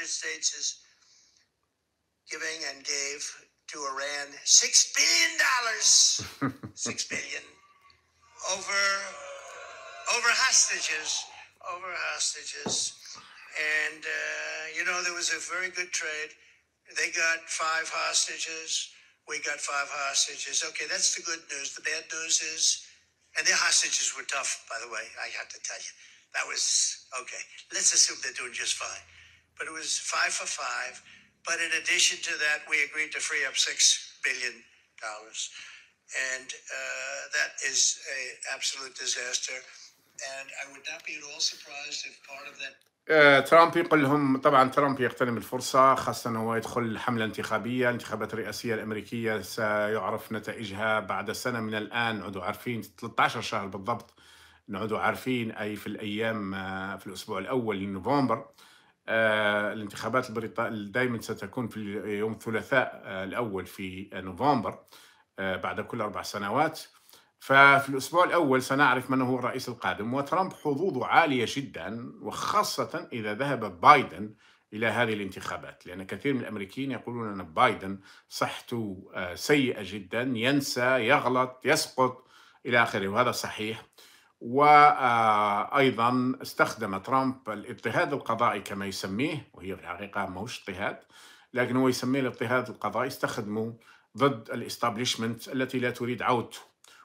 United States is giving and gave to Iran six billion dollars, six billion over over hostages, over hostages, and uh, you know there was a very good trade. They got five hostages. We got five hostages. Okay, that's the good news. The bad news is, and the hostages were tough, by the way. I have to tell you, that was okay. Let's assume they're doing just fine. but it was five for five. But in addition to that, we agreed to free up six billion dollars, and uh, that is a absolute disaster. And I would not be at all surprised if part of that uh, ترامب يقول لهم طبعا ترامب يغتنم الفرصة خاصة هو يدخل حملة انتخابية الانتخابات الرئاسية الأمريكية سيعرف نتائجها بعد سنة من الآن نعودوا عارفين 13 شهر بالضبط نعودوا عارفين أي في الأيام آه، في الأسبوع الأول لنوفمبر آه، الانتخابات البريطانية دائما ستكون في يوم الثلاثاء آه، الأول في نوفمبر آه، بعد كل أربع سنوات ففي الأسبوع الأول سنعرف من هو الرئيس القادم وترامب حظوظه عالية جدا وخاصة إذا ذهب بايدن إلى هذه الانتخابات لأن كثير من الأمريكيين يقولون أن بايدن صحته سيئة جدا ينسى يغلط يسقط إلى آخره وهذا صحيح وأيضا استخدم ترامب الاضطهاد القضائي كما يسميه وهي في الحقيقة ماهوش اضطهاد لكن هو يسميه الاضطهاد القضائي استخدمه ضد الاستابليشمنت التي لا تريد عودته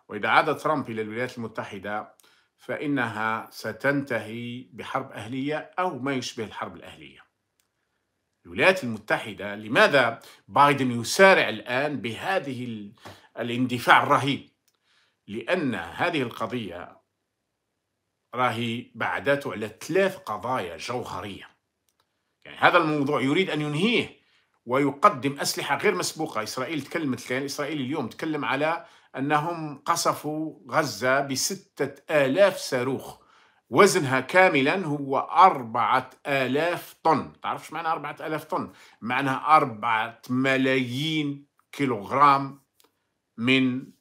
وإذا عاد ترامب إلى الولايات المتحدة فإنها ستنتهي بحرب أهلية أو ما يشبه الحرب الأهلية الولايات المتحدة لماذا بايدن يسارع الآن بهذه الاندفاع الرهيب لأن هذه القضية راهي بعدته على ثلاث قضايا جوهرية يعني هذا الموضوع يريد أن ينهيه ويقدم أسلحة غير مسبوقة إسرائيل تكلمت كان إسرائيل اليوم تكلم على أنهم قصفوا غزة بستة آلاف صاروخ وزنها كاملا هو أربعة آلاف طن تعرفش معنى أربعة آلاف طن معناها أربعة ملايين كيلوغرام من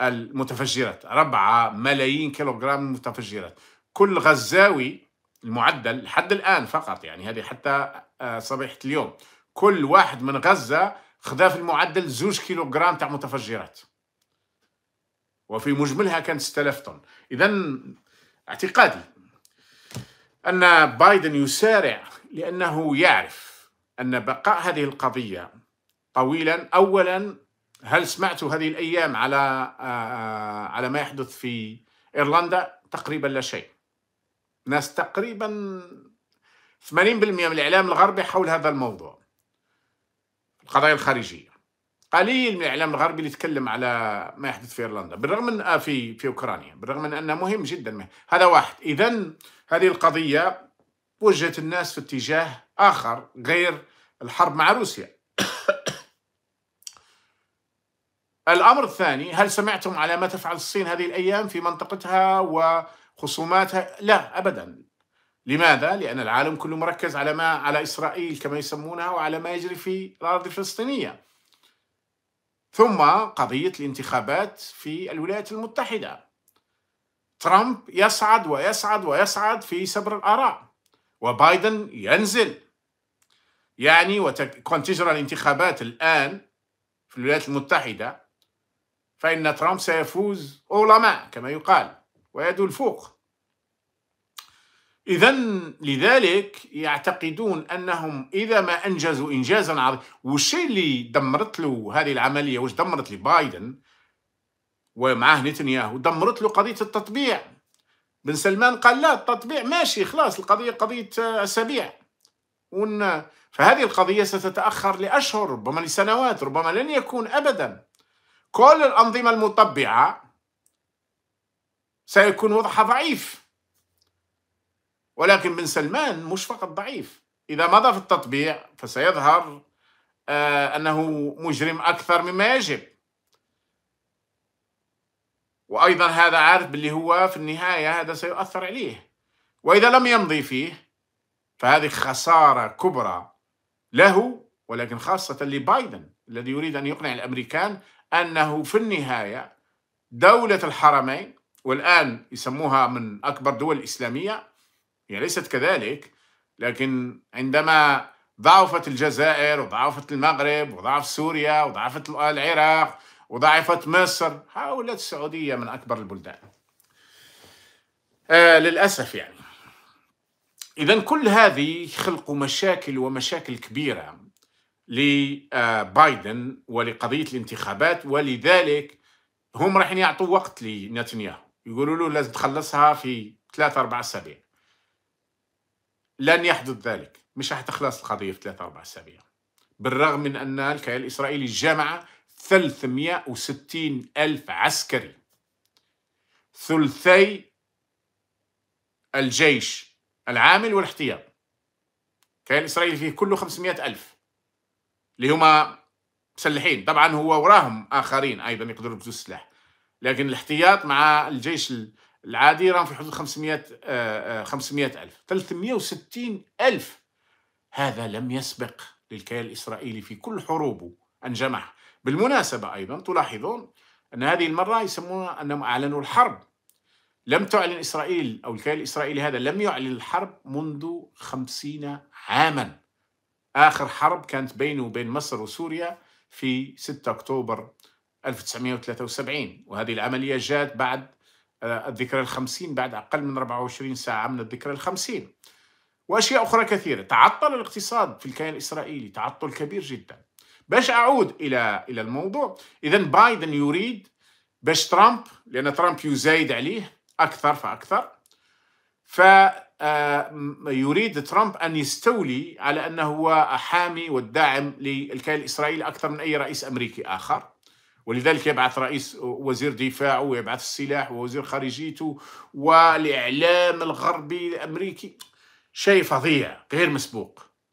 المتفجرات 4 ملايين كيلوغرام متفجرات كل غزاوي المعدل لحد الآن فقط يعني هذه حتى آه، صبيحة اليوم كل واحد من غزة خذا في المعدل زوج كيلوغرام تاع متفجرات وفي مجملها كان 6000 طن إذا اعتقادي أن بايدن يسارع لأنه يعرف أن بقاء هذه القضية طويلا أولا هل سمعتوا هذه الايام على آه، آه، على ما يحدث في ايرلندا؟ تقريبا لا شيء. ناس تقريبا 80% من الاعلام الغربي حول هذا الموضوع. القضايا الخارجيه. قليل من الاعلام الغربي اللي يتكلم على ما يحدث في ايرلندا، بالرغم من آه في في اوكرانيا، بالرغم من انه مهم جدا هذا واحد، اذا هذه القضيه وجهت الناس في اتجاه اخر غير الحرب مع روسيا. الأمر الثاني هل سمعتم على ما تفعل الصين هذه الأيام في منطقتها وخصوماتها لا أبدا لماذا؟ لأن العالم كله مركز على ما على إسرائيل كما يسمونها وعلى ما يجري في الأراضي الفلسطينية ثم قضية الانتخابات في الولايات المتحدة ترامب يصعد ويصعد ويصعد في سبر الآراء وبايدن ينزل يعني وتكون تجرى الانتخابات الآن في الولايات المتحدة فإن ترامب سيفوز ما كما يقال ويده الفوق إذا لذلك يعتقدون أنهم إذا ما أنجزوا إنجازا عظيما والشيء اللي دمرت له هذه العملية واش دمرت لبايدن ومعاه نتنياهو دمرت له قضية التطبيع بن سلمان قال لا التطبيع ماشي خلاص القضية قضية أسابيع ون... فهذه القضية ستتأخر لأشهر ربما لسنوات ربما لن يكون أبدا كل الأنظمة المطبعة سيكون وضعها ضعيف ولكن بن سلمان مش فقط ضعيف إذا مضى في التطبيع فسيظهر آه، أنه مجرم أكثر مما يجب وأيضا هذا عارف باللي هو في النهاية هذا سيؤثر عليه وإذا لم يمضي فيه فهذه خسارة كبرى له ولكن خاصة لبايدن الذي يريد أن يقنع الأمريكان أنه في النهاية دولة الحرمين والآن يسموها من أكبر دول الإسلامية هي ليست كذلك لكن عندما ضعفت الجزائر وضعفت المغرب وضعف سوريا وضعفت العراق وضعفت مصر حاولت السعودية من أكبر البلدان آه للأسف يعني إذا كل هذه خلقوا مشاكل ومشاكل كبيرة لبايدن ولقضيه الانتخابات ولذلك هم رايحين يعطوا وقت لنتنياهو يقولوا له لازم تخلصها في ثلاثة أربع أسابيع لن يحدث ذلك مش راح تخلص القضية في ثلاثة أربع أسابيع بالرغم من أن الكيان الإسرائيلي جمع 360 ألف عسكري ثلثي الجيش العامل والاحتياط الكيان الإسرائيلي فيه كله 500 ألف اللي هما مسلحين طبعا هو وراهم اخرين ايضا يقدروا يبذلوا السلاح لكن الاحتياط مع الجيش العادي راهم في حدود 500 آه 500 آه، الف 360 الف هذا لم يسبق للكيان الاسرائيلي في كل حروبه ان جمع بالمناسبه ايضا تلاحظون ان هذه المره يسمونها انهم اعلنوا الحرب لم تعلن اسرائيل او الكيان الاسرائيلي هذا لم يعلن الحرب منذ خمسين عاما آخر حرب كانت بينه وبين مصر وسوريا في 6 أكتوبر 1973 وهذه العملية جاءت بعد آه، الذكرى الخمسين بعد أقل من 24 ساعة من الذكرى الخمسين وأشياء أخرى كثيرة تعطل الاقتصاد في الكيان الإسرائيلي تعطل كبير جدا باش أعود إلى إلى الموضوع إذا بايدن يريد باش ترامب لأن ترامب يزايد عليه أكثر فأكثر ف آه، يريد ترامب أن يستولي على أنه هو حامي والداعم للكيان الإسرائيلي أكثر من أي رئيس أمريكي آخر ولذلك يبعث رئيس وزير دفاعه ويبعث السلاح ووزير خارجيته والإعلام الغربي الأمريكي شيء فظيع غير مسبوق